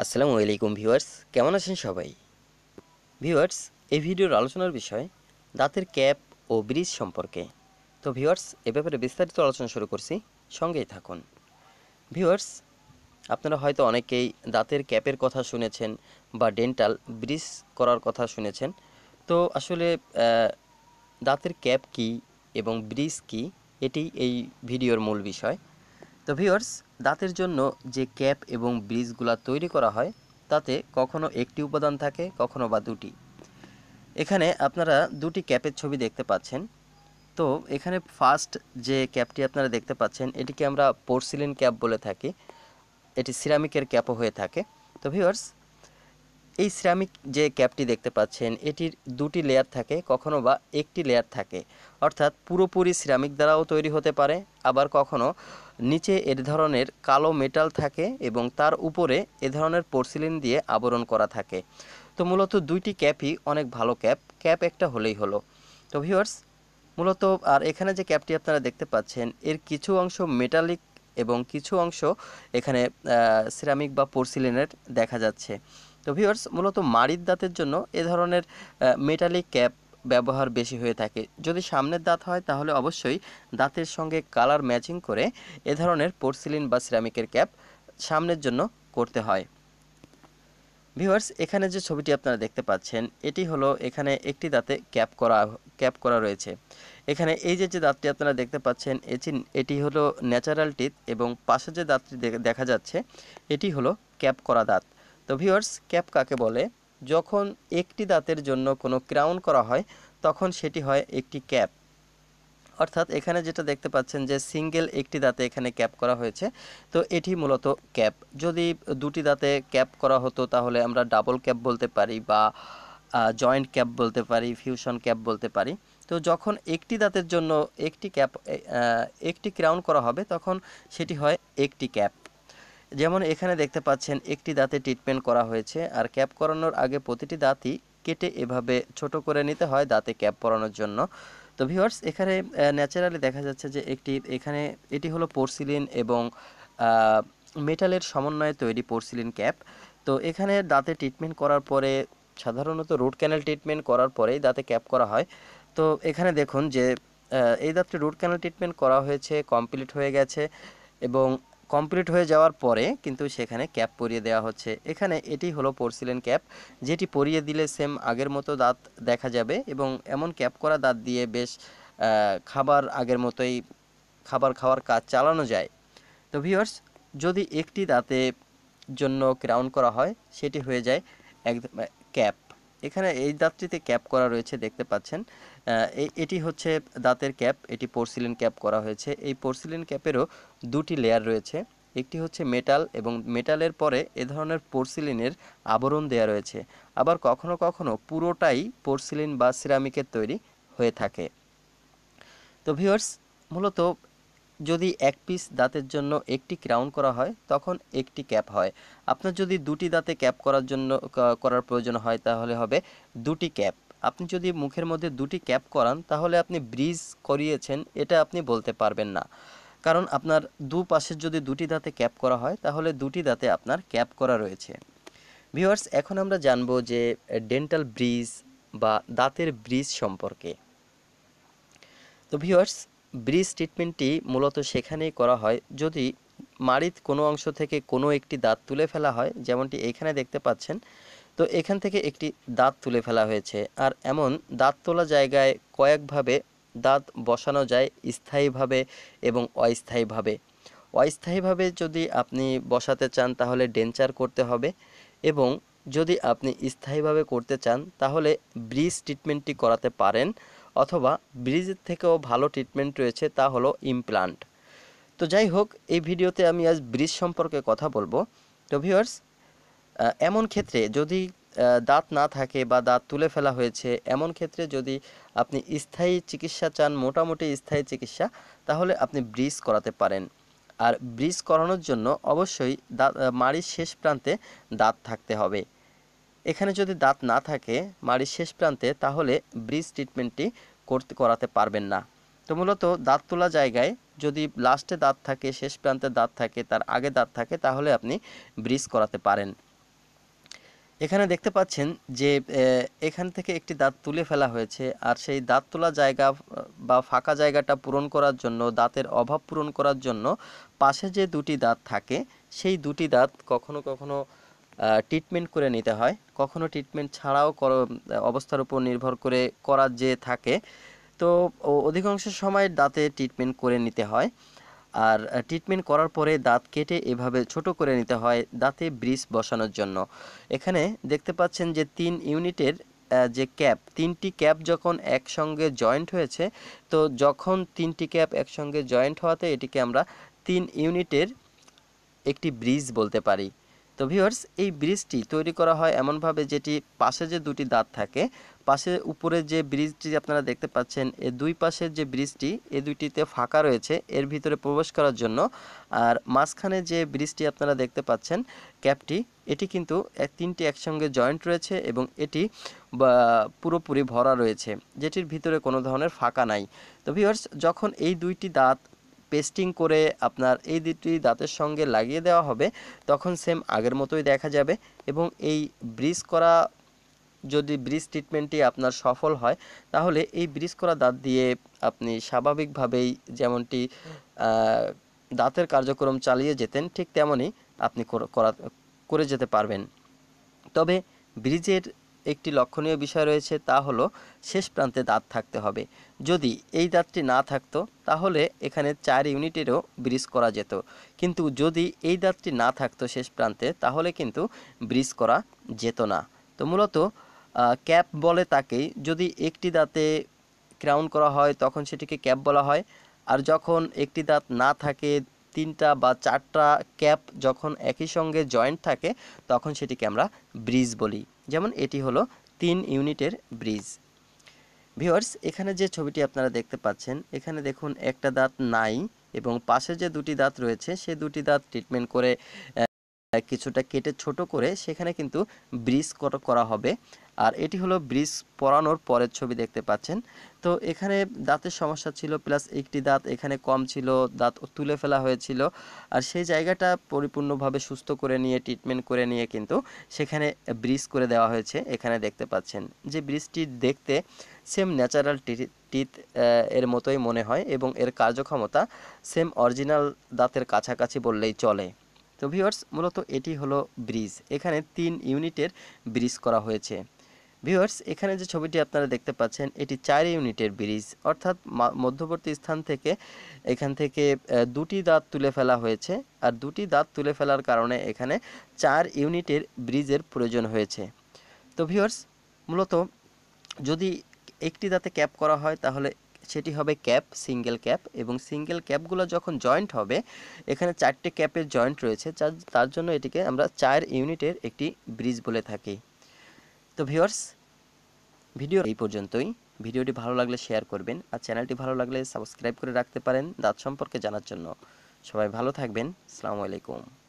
আসসালামু আলাইকুম ভিউয়ার্স কেমন আছেন সবাই ভিউয়ার্স এই ভিডিওর আলোচনার বিষয় দাঁতের ক্যাপ ও ব্রিজ সম্পর্কে তো ভিউয়ার্স এ ব্যাপারে বিস্তারিত আলোচনা শুরু করছি সঙ্গেই থাকুন ভিউয়ার্স আপনারা হয়তো অনেকেই দাঁতের ক্যাপের কথা শুনেছেন বা ডেন্টাল ব্রিজ করার কথা শুনেছেন তো আসলে দাঁতের ক্যাপ কি এবং ব্রিজ কি এটি এই ভিডিওর মূল বিষয় তো ভিওর্স দাঁতের জন্য যে ক্যাপ এবং ব্রিজগুলা তৈরি করা হয় তাতে কখনো একটি উপাদান থাকে কখনো বা দুটি এখানে আপনারা দুটি ক্যাপের ছবি দেখতে পাচ্ছেন তো এখানে ফার্স্ট যে ক্যাপটি আপনারা দেখতে পাচ্ছেন এটিকে আমরা পোর্সিলিন ক্যাপ বলে থাকি এটি সিরামিকের ক্যাপও হয়ে থাকে তো ভিওর্স এই সিরামিক যে ক্যাপটি দেখতে পাচ্ছেন এটির দুটি লেয়ার থাকে কখনো বা একটি লেয়ার থাকে অর্থাৎ পুরোপুরি সিরামিক দ্বারাও তৈরি হতে পারে আবার কখনো নিচে এ ধরনের কালো মেটাল থাকে এবং তার উপরে এ ধরনের পোর্সিলিন দিয়ে আবরণ করা থাকে তো মূলত দুইটি ক্যাপই অনেক ভালো ক্যাপ ক্যাপ একটা হলেই হলো তো ভিউয়ার্স মূলত আর এখানে যে ক্যাপটি আপনারা দেখতে পাচ্ছেন এর কিছু অংশ মেটালিক এবং কিছু অংশ এখানে সিরামিক বা পোর্সিলিনের দেখা যাচ্ছে তো ভিউয়ার্স মূলত মারির দাঁতের জন্য এ ধরনের মেটালিক ক্যাপ ব্যবহার বেশি হয়ে থাকে যদি সামনের দাঁত হয় তাহলে অবশ্যই দাঁতের সঙ্গে কালার ম্যাচিং করে এ ধরনের পোর্সিলিন বা সিরামিকের ক্যাপ সামনের জন্য করতে হয় ভিউয়ার্স এখানে যে ছবিটি আপনারা দেখতে পাচ্ছেন এটি হলো এখানে একটি দাঁতে ক্যাপ করা ক্যাপ করা রয়েছে এখানে এই যে যে দাঁতটি আপনারা দেখতে পাচ্ছেন এটি এটি হলো ন্যাচারাল টিথ এবং পাশে যে দাঁতটি দেখা যাচ্ছে এটি হলো ক্যাপ করা দাঁত তো ভিউয়ার্স ক্যাপ কাকে বলে যখন একটি দাঁতের জন্য কোনো ক্রাউন করা হয় তখন সেটি হয় একটি ক্যাপ অর্থাৎ এখানে যেটা দেখতে পাচ্ছেন যে সিঙ্গেল একটি দাঁতে এখানে ক্যাপ করা হয়েছে তো এটি মূলত ক্যাপ যদি দুটি দাঁতে ক্যাপ করা হতো তাহলে আমরা ডাবল ক্যাপ বলতে পারি বা জয়েন্ট ক্যাপ বলতে পারি ফিউশন ক্যাপ বলতে পারি তো যখন একটি দাঁতের জন্য একটি ক্যাপ একটি ক্রাউন করা হবে তখন সেটি হয় একটি ক্যাপ যেমন এখানে দেখতে পাচ্ছেন একটি দাঁতে ট্রিটমেন্ট করা হয়েছে আর ক্যাপ করানোর আগে প্রতিটি দাঁতই কেটে এভাবে ছোট করে নিতে হয় দাঁতে ক্যাপ পরানোর জন্য তো ভিওয়ার্স এখানে ন্যাচারালি দেখা যাচ্ছে যে একটি এখানে এটি হলো পোর্সিলিন এবং মেটালের সমন্বয়ে তৈরি পোর্সিলিন ক্যাপ তো এখানে দাঁতে ট্রিটমেন্ট করার পরে সাধারণত রুট ক্যানেল ট্রিটমেন্ট করার পরেই দাঁতে ক্যাপ করা হয় তো এখানে দেখুন যে এই দাঁতটি রুট ক্যানেল ট্রিটমেন্ট করা হয়েছে কমপ্লিট হয়ে গেছে এবং কমপ্লিট হয়ে যাওয়ার পরে কিন্তু সেখানে ক্যাপ পরিয়ে দেওয়া হচ্ছে এখানে এটি হলো পোর্সিলেন ক্যাপ যেটি পরিয়ে দিলে সেম আগের মতো দাঁত দেখা যাবে এবং এমন ক্যাপ করা দাঁত দিয়ে বেশ খাবার আগের মতোই খাবার খাওয়ার কাজ চালানো যায় তো ভিওর্স যদি একটি দাঁতে জন্য ক্রাউন করা হয় সেটি হয়ে যায় এক ক্যাপ এখানে এই দাঁতটিতে ক্যাপ করা রয়েছে দেখতে পাচ্ছেন এটি হচ্ছে দাঁতের ক্যাপ এটি পোর্সিলিন ক্যাপ করা হয়েছে এই পোর্সিলিন ক্যাপেরও দুটি লেয়ার রয়েছে একটি হচ্ছে মেটাল এবং মেটালের পরে এ ধরনের পোর্সিলিনের আবরণ দেয়া রয়েছে আবার কখনো কখনো পুরোটাই পোর্সিলিন বা সিরামিকের তৈরি হয়ে থাকে তো ভিউয়ার্স মূলত যদি এক পিস দাঁতের জন্য একটি ক্রাউন করা হয় তখন একটি ক্যাপ হয় আপনার যদি দুটি দাঁতে ক্যাপ করার জন্য করার প্রয়োজন হয় তাহলে হবে দুটি ক্যাপ আপনি যদি মুখের মধ্যে দুটি ক্যাপ করান তাহলে আপনি ব্রিজ করিয়েছেন এটা আপনি বলতে পারবেন না কারণ আপনার দু পাশের যদি দুটি দাঁতে ক্যাপ করা হয় তাহলে দুটি দাঁতে আপনার ক্যাপ করা রয়েছে ভিউয়ার্স এখন আমরা জানব যে ডেন্টাল ব্রিজ বা দাঁতের ব্রিজ সম্পর্কে তো ভিউয়ার্স ব্রিজ ট্রিটমেন্টটি মূলত সেখানেই করা হয় যদি মারিত কোনো অংশ থেকে কোনো একটি দাঁত তুলে ফেলা হয় যেমনটি এখানে দেখতে পাচ্ছেন তো এখান থেকে একটি দাঁত তুলে ফেলা হয়েছে আর এমন দাঁত তোলা জায়গায় কয়েকভাবে দাঁত বসানো যায় স্থায়ীভাবে এবং অস্থায়ীভাবে অস্থায়ীভাবে যদি আপনি বসাতে চান তাহলে ডেঞ্চার করতে হবে এবং যদি আপনি স্থায়ীভাবে করতে চান তাহলে ব্রিজ ট্রিটমেন্টটি করাতে পারেন অথবা ব্রিজের থেকেও ভালো ট্রিটমেন্ট রয়েছে তা হলো ইমপ্লান্ট তো যাই হোক এই ভিডিওতে আমি আজ ব্রিজ সম্পর্কে কথা বলবো তো ভিউয়ার্স এমন ক্ষেত্রে যদি দাঁত না থাকে বা দাঁত তুলে ফেলা হয়েছে এমন ক্ষেত্রে যদি আপনি স্থায়ী চিকিৎসা চান মোটামুটি স্থায়ী চিকিৎসা তাহলে আপনি ব্রিজ করাতে পারেন আর ব্রিজ করানোর জন্য অবশ্যই দাঁত মাড়ির শেষ প্রান্তে দাঁত থাকতে হবে এখানে যদি দাঁত না থাকে মাড়ির শেষ প্রান্তে তাহলে ব্রিজ ট্রিটমেন্টটি করতে করাতে পারবেন না তো মূলত দাঁত তোলা জায়গায় যদি লাস্টে দাঁত থাকে শেষ প্রান্তে দাঁত থাকে তার আগে দাঁত থাকে তাহলে আপনি ব্রিজ করাতে পারেন এখানে দেখতে পাচ্ছেন যে এখান থেকে একটি দাঁত তুলে ফেলা হয়েছে আর সেই দাঁত তোলা জায়গা বা ফাঁকা জায়গাটা পূরণ করার জন্য দাঁতের অভাব পূরণ করার জন্য পাশে যে দুটি দাঁত থাকে সেই দুটি দাঁত কখনো কখনো ট্রিটমেন্ট করে নিতে হয় কখনো ট্রিটমেন্ট ছাড়াও অবস্থার উপর নির্ভর করে করা যে থাকে তো অধিকাংশ সময় দাঁতে ট্রিটমেন্ট করে নিতে হয় আর ট্রিটমেন্ট করার পরে দাঁত কেটে এভাবে ছোট করে নিতে হয় দাঁতে ব্রিজ বসানোর জন্য এখানে দেখতে পাচ্ছেন যে তিন ইউনিটের যে ক্যাপ তিনটি ক্যাপ যখন একসঙ্গে জয়েন্ট হয়েছে তো যখন তিনটি ক্যাপ একসঙ্গে জয়েন্ট হওয়াতে এটিকে আমরা তিন ইউনিটের একটি ব্রিজ বলতে পারি তো ভিওর্স এই ব্রিজটি তৈরি করা হয় এমনভাবে যেটি পাশে যে দুটি দাঁত থাকে পাশে উপরে যে ব্রিজটি আপনারা দেখতে পাচ্ছেন এ দুই পাশের যে ব্রিজটি এ দুইটিতে ফাঁকা রয়েছে এর ভিতরে প্রবেশ করার জন্য আর মাঝখানে যে ব্রিজটি আপনারা দেখতে পাচ্ছেন ক্যাপটি এটি কিন্তু তিনটি একসঙ্গে জয়েন্ট রয়েছে এবং এটি পুরোপুরি ভরা রয়েছে যেটির ভিতরে কোনো ধরনের ফাঁকা নাই তো ভিউয়ার্স যখন এই দুইটি দাঁত পেস্টিং করে আপনার এই দুটি দাঁতের সঙ্গে লাগিয়ে দেওয়া হবে তখন সেম আগের মতোই দেখা যাবে এবং এই ব্রিজ করা যদি ব্রিজ ট্রিটমেন্টটি আপনার সফল হয় তাহলে এই ব্রিজ করা দাঁত দিয়ে আপনি স্বাভাবিকভাবেই যেমনটি দাঁতের কার্যক্রম চালিয়ে যেতেন ঠিক তেমনই আপনি করা করে যেতে পারবেন তবে ব্রিজের একটি লক্ষণীয় বিষয় রয়েছে তা হলো শেষ প্রান্তে দাঁত থাকতে হবে যদি এই দাঁতটি না থাকতো তাহলে এখানে চার ইউনিটেরও ব্রিজ করা যেত কিন্তু যদি এই দাঁতটি না থাকতো শেষ প্রান্তে তাহলে কিন্তু ব্রিজ করা যেত না তো মূলত ক্যাপ বলে তাকেই যদি একটি দাঁতে ক্রাউন করা হয় তখন সেটিকে ক্যাপ বলা হয় আর যখন একটি দাঁত না থাকে তিনটা বা চারটা ক্যাপ যখন একই সঙ্গে জয়েন্ট থাকে তখন সেটিকে আমরা ব্রিজ বলি যেমন এটি হলো তিন ইউনিটের ব্রিজ ভিওয়ার্স এখানে যে ছবিটি আপনারা দেখতে পাচ্ছেন এখানে দেখুন একটা দাঁত নাই এবং পাশে যে দুটি দাঁত রয়েছে সে দুটি দাঁত ট্রিটমেন্ট করে কিছুটা কেটে ছোট করে সেখানে কিন্তু ব্রিজ করা হবে আর এটি হলো ব্রিজ পরানোর পরের ছবি দেখতে পাচ্ছেন তো এখানে দাঁতের সমস্যা ছিল প্লাস একটি দাঁত এখানে কম ছিল দাঁত তুলে ফেলা হয়েছিল আর সেই জায়গাটা পরিপূর্ণভাবে সুস্থ করে নিয়ে ট্রিটমেন্ট করে নিয়ে কিন্তু সেখানে ব্রিজ করে দেওয়া হয়েছে এখানে দেখতে পাচ্ছেন যে ব্রিজটি দেখতে সেম ন্যাচারাল টিথ এর মতোই মনে হয় এবং এর কার্যক্ষমতা সেম অরিজিনাল দাঁতের কাছাকাছি বললেই চলে তো ভিউয়ার্স মূলত এটি হলো ব্রিজ এখানে তিন ইউনিটের ব্রিজ করা হয়েছে ভিউয়ার্স এখানে যে ছবিটি আপনারা দেখতে পাচ্ছেন এটি চার ইউনিটের ব্রিজ অর্থাৎ মধ্যবর্তী স্থান থেকে এখান থেকে দুটি দাঁত তুলে ফেলা হয়েছে আর দুটি দাঁত তুলে ফেলার কারণে এখানে চার ইউনিটের ব্রিজের প্রয়োজন হয়েছে তো ভিউয়ার্স মূলত যদি একটি দাঁতে ক্যাপ করা হয় তাহলে সেটি হবে ক্যাপ সিঙ্গেল ক্যাপ এবং সিঙ্গেল ক্যাপগুলো যখন জয়েন্ট হবে এখানে চারটে ক্যাপের জয়েন্ট রয়েছে তার জন্য এটিকে আমরা চার ইউনিটের একটি ব্রিজ বলে থাকি তো ভিওর্স ভিডিও এই পর্যন্তই ভিডিওটি ভালো লাগলে শেয়ার করবেন আর চ্যানেলটি ভালো লাগলে সাবস্ক্রাইব করে রাখতে পারেন দাঁত সম্পর্কে জানার জন্য সবাই ভালো থাকবেন আসসালামু আলাইকুম